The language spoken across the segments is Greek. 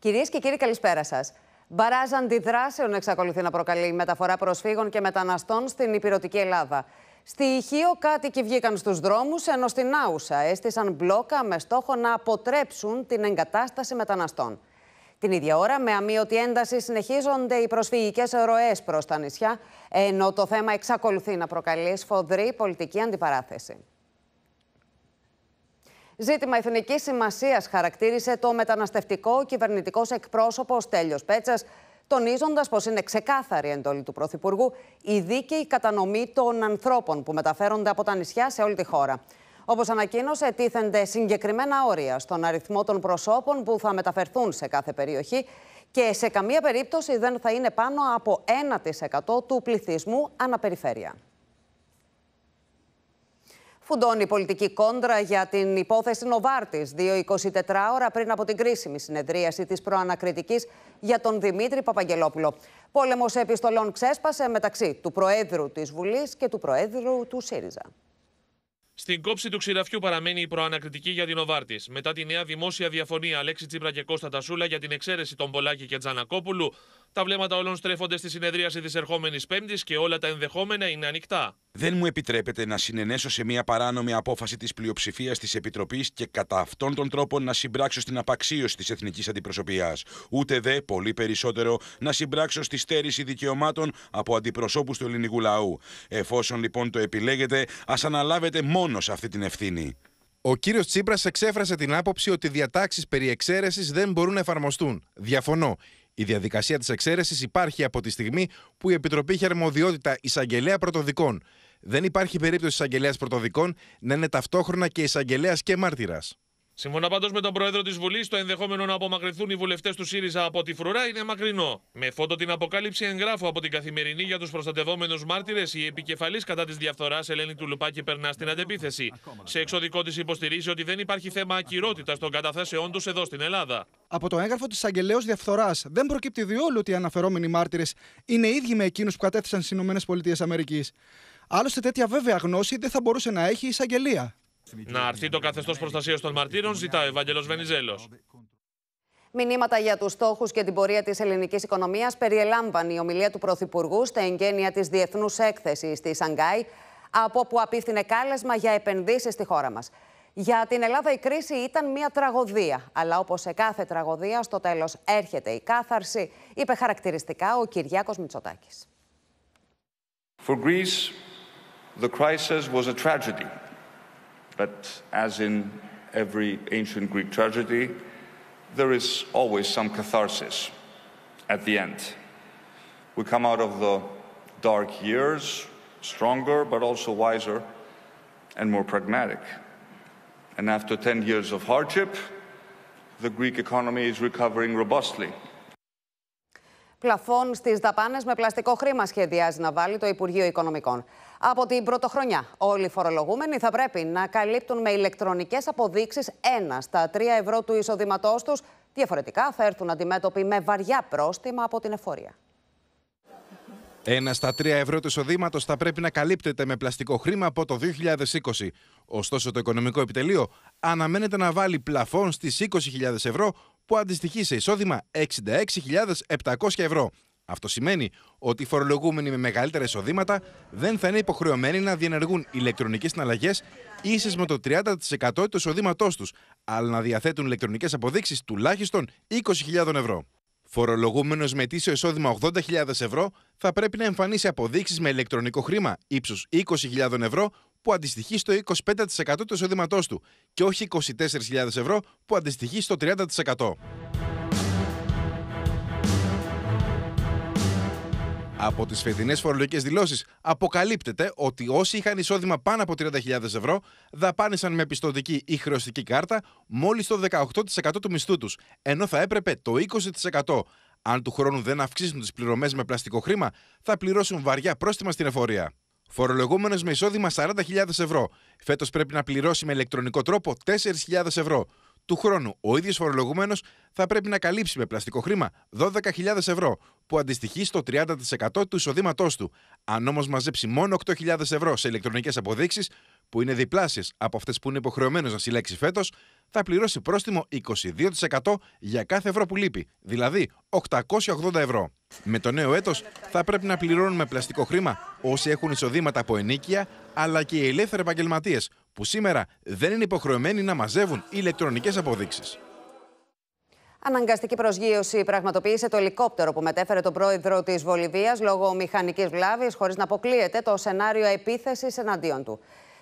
Κυρίες και κύριοι, καλησπέρα σας. Μπαράζ αντιδράσεων εξακολουθεί να προκαλεί μεταφορά προσφύγων και μεταναστών στην υπηρετική Ελλάδα. Στη Ιχείο κάτοικοι βγήκαν στους δρόμους, ενώ στην Άουσα έστεισαν μπλόκα με στόχο να αποτρέψουν την εγκατάσταση μεταναστών. Την ίδια ώρα, με αμύωτη ένταση, συνεχίζονται οι προσφυγικές ροές προς τα νησιά, ενώ το θέμα εξακολουθεί να προκαλεί σφοδρή πολιτική αντιπαράθεση. Ζήτημα εθνικής σημασίας χαρακτήρισε το μεταναστευτικό κυβερνητικός εκπρόσωπο Τέλειο Πέτσας, τονίζοντας πως είναι ξεκάθαρη εντολή του Πρωθυπουργού η δίκαιη κατανομή των ανθρώπων που μεταφέρονται από τα νησιά σε όλη τη χώρα. Όπως ανακοίνωσε, τίθενται συγκεκριμένα όρια στον αριθμό των προσώπων που θα μεταφερθούν σε κάθε περιοχή και σε καμία περίπτωση δεν θα είναι πάνω από 1% του πληθυσμού αναπεριφέρεια. Φουντώνει πολιτική κόντρα για την υπόθεση Νοβάρτης, δύο 24 ώρα πριν από την κρίσιμη συνεδρίαση της προανακριτικής για τον Δημήτρη Παπαγγελόπουλο. Πόλεμος επιστολών ξέσπασε μεταξύ του Προέδρου της Βουλής και του Προέδρου του ΣΥΡΙΖΑ. Στην κόψη του ξηραφιού παραμένει η προανακριτική για την Οβάρτη. Μετά τη νέα δημόσια διαφωνία Αλέξη Τσίπρα και Κώστα Τασούλα για την εξαίρεση των Πολάκη και Τζανακόπουλου, τα βλέμματα όλων στρέφονται στη συνεδρίαση της ερχόμενης Πέμπτης και όλα τα ενδεχόμενα είναι ανοιχτά. Δεν μου επιτρέπεται να συνενέσω σε μια παράνομη απόφαση της πλειοψηφίας της Επιτροπής και κατά αυτόν τον τρόπο να συμπράξω στην απαξίωση της εθνικής αντιπροσωπείας. Ούτε δε, πολύ περισσότερο, να συμπράξω στη στέρηση δικαιωμάτων από αντιπροσώπους του ελληνικού λαού. Εφόσον λοιπόν το επιλέγετε, ας αναλάβετε μόνος αυτή την ευθύνη. Ο κύριος Τσίπρας εξέφρασε την άποψη ότι διατάξεις περί εξαίρεσης δεν μπορούν να εφαρμοστούν. Διαφωνώ. Η διαδικασία της εξαίρεσης υπάρχει από τη στιγμή που η Επιτροπή έχει αρμοδιότητα εισαγγελέα πρωτοδικών. Δεν υπάρχει περίπτωση εισαγγελέας πρωτοδικών να είναι ταυτόχρονα και εισαγγελέας και μάρτυρας. Σύμφωνα πάντως με τον πρόεδρο της Βουλής, το ενδεχόμενο να απομακρυνθούν οι βουλευτές του ΣΥΡΙΖΑ από τη φρουρά είναι μακρινό. Με φόντο την αποκάλυψη εγγράφου από την καθημερινή για τους προστατευόμενους μάρτυρες, η επικεφαλής κατά της διαφθοράς Ελένη Τουλουπάκη περνά στην αντεπίθεση. Σε εξωδικό της υποστηρίζει ότι δεν υπάρχει θέμα ακυρότητας των καταθέσεών τους εδώ στην Ελλάδα. Από το έγγραφο της Αγγελέως Διαφθοράς δεν προκύπτει διόλου ότι οι αναφερόμενοι μάρτυρες είναι ίδιοι με εκείνους που κατέθεσαν στις ΗΠΑ. Άλλωστε, τέτοια βέβαια γνώση δεν θα μπορούσε να έχει η εισαγγελία να αρθεί το καθεστώς προστασίας των μαρτύρων, ζητά ο Ευάγγελος Βενιζέλος. Μηνύματα για τους στόχους και την πορεία της ελληνικής οικονομίας περιελάμβανε η ομιλία του Πρωθυπουργού στα εγγένεια της Διεθνούς Έκθεσης στη Σανγκάη, από όπου απίφθινε κάλεσμα για επενδύσεις στη χώρα μας. Για την Ελλάδα η κρίση ήταν μια τραγωδία, αλλά όπως σε κάθε τραγωδία, στο τέλος έρχεται η κάθαρση, είπε χαρακτηριστικά ο Κυριάκος Μητσοτάκης. For Greece, the crisis was a tragedy. But as in every ancient Greek tragedy, there is always some catharsis at the end. We come out of the dark years stronger, but also wiser and more pragmatic. And after 10 years of hardship, the Greek economy is recovering robustly Πλαφών στις δαπάνες με πλαστικό χρήμα σχεδιάζει να βάλει το Υπουργείο Οικονομικών. Από την πρωτοχρονιά, όλοι οι φορολογούμενοι θα πρέπει να καλύπτουν με ηλεκτρονικές αποδείξεις ένα στα 3 ευρώ του εισοδήματός τους. Διαφορετικά, θα έρθουν αντιμέτωποι με βαριά πρόστιμα από την εφορία. Ένα στα 3 ευρώ του εισοδήματος θα πρέπει να καλύπτεται με πλαστικό χρήμα από το 2020. Ωστόσο, το Οικονομικό Επιτελείο αναμένεται να βάλει πλαφόν στις 20.000 ευρώ που αντιστοιχεί σε εισόδημα 66.700 ευρώ. Αυτό σημαίνει ότι οι φορολογούμενοι με μεγαλύτερα εισοδήματα δεν θα είναι υποχρεωμένοι να διενεργούν ηλεκτρονικές συναλλαγές ίσε με το 30% του εισοδήματός τους, αλλά να διαθέτουν ηλεκτρονικές αποδείξεις τουλάχιστον 20.000 ευρώ. Φορολογούμενος με ετήσιο εισόδημα 80.000 ευρώ θα πρέπει να εμφανίσει αποδείξεις με ηλεκτρονικό χρήμα ύψους 20.000 ευρώ που αντιστοιχεί στο 25% του εισοδήματός του και όχι 24.000 ευρώ που αντιστοιχεί στο 30%. Από τις φετινές φορολογικές δηλώσεις αποκαλύπτεται ότι όσοι είχαν εισόδημα πάνω από 30.000 ευρώ δαπάνησαν με πιστοτική ή χρεωστική κάρτα μόλις το 18% του μισθού τους, ενώ θα έπρεπε το 20%. Αν του χρόνου δεν αυξήσουν τις πληρωμές με πλαστικό χρήμα, θα πληρώσουν βαριά πρόστιμα στην εφορία. Φορολογούμενος με εισόδημα 40.000 ευρώ. Φέτος πρέπει να πληρώσει με ηλεκτρονικό τρόπο 4.000 ευρώ. Του χρόνου, ο ίδιος φορολογούμενος θα πρέπει να καλύψει με πλαστικό χρήμα 12.000 ευρώ, που αντιστοιχεί στο 30% του εισοδήματός του. Αν όμως μαζέψει μόνο 8.000 ευρώ σε ηλεκτρονικές αποδείξεις, που είναι διπλάσιες από αυτές που είναι υποχρεωμένος να συλλέξει φέτος, θα πληρώσει πρόστιμο 22% για κάθε ευρώ που λείπει, δηλαδή 880 ευρώ. Με το νέο έτος θα πρέπει να πληρώνουμε πλαστικό χρήμα όσοι έχουν εισοδήματα από ενίκεια, αλλά και οι ελεύθεροι επαγγελματίες που σήμερα δεν είναι υποχρεωμένοι να μαζεύουν ηλεκτρονικές αποδείξεις. Αναγκαστική προσγείωση πραγματοποίησε το ελικόπτερο που μετέφερε τον πρόεδρο της Βολιβίας λόγω μηχανικής βλάβης, χωρίς να αποκλείεται το σενάριο επίθεσης εναντίον του.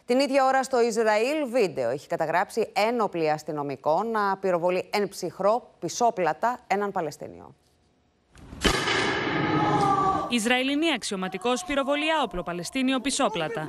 Την ίδια ώρα στο Ισραήλ βίντεο έχει καταγράψει ένοπλη αστυνομικό να πυροβολεί εν ψυχρό πισόπλατα έναν Παλαιστινίο. Ισραηλινή αξιωματικός πυροβολεί άοπλο Παλαιστίνιο πισόπλατα.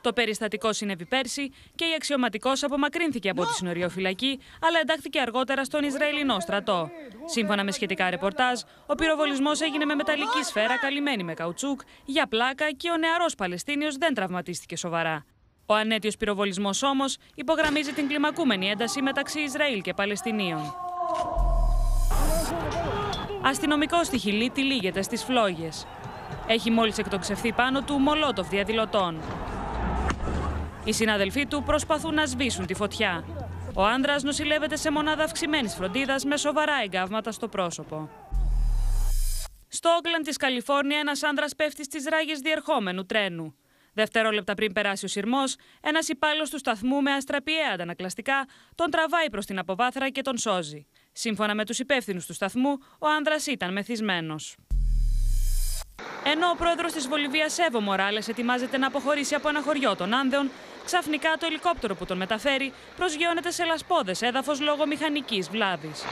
Το περιστατικό συνέβη πέρσι και η αξιωματικός απομακρύνθηκε από τη συνοριοφυλακή, αλλά εντάχθηκε αργότερα στον Ισραηλινό στρατό. Σύμφωνα με σχετικά ρεπορτάζ, ο πυροβολισμός έγινε με μεταλλική σφαίρα καλυμμένη με καουτσούκ για πλάκα και ο νεαρός Παλαιστίνιος δεν τραυματίστηκε σοβαρά. Ο ανέτειος πυροβολισμός όμως υπογραμμίζει την κλιμακούμενη ένταση μεταξύ Ισραήλ και Παλαιστινίων. Αστυνομικό στη Χιλή τυλίγεται στις φλόγες. Έχει μόλις εκτοξευθεί πάνω του μολότοφ διαδηλωτών. Οι συναδελφοί του προσπαθούν να σβήσουν τη φωτιά. Ο άντρας νοσηλεύεται σε μονάδα αυξημένης φροντίδας με σοβαρά εγκάβματα στο πρόσωπο. Στο Όκλαντ της Καλιφόρνια, ένας άντρα πέφτει στις ράγες διερχόμενου τρένου. Δευτερόλεπτα πριν περάσει ο σειρμός, ένας υπάλληλος του σταθμού με αστραπιαία αντανακλαστικά τον τραβάει προς την αποβάθρα και τον σώζει. Σύμφωνα με τους υπεύθυνους του σταθμού, ο άντρα ήταν μεθυσμένος. Ενώ ο πρόεδρος της Βολιβίας Εύω Μοράλε ετοιμάζεται να αποχωρήσει από ένα χωριό των Άνδεων, Ξαφνικά το ελικόπτερο που τον μεταφέρει προσγειώνεται σε λασπόδες έδαφος λόγω μηχανικής βλάβης.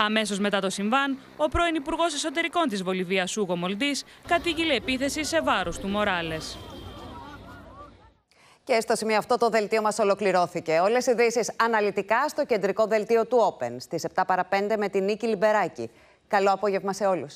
Αμέσως μετά το συμβάν, ο πρώην Υπουργός Εσωτερικών της Βολιβίας, Ούγο Μολντή, κατήγγειλε επίθεση σε βάρος του Μοράλες. Και στο σημείο αυτό το δελτίο μας ολοκληρώθηκε. Όλες οι ειδήσεις αναλυτικά στο κεντρικό δελτίο του Όπεν, Στι 7 παρα 5 με την Νίκη Λιμπεράκη. Καλό απόγευμα σε όλους.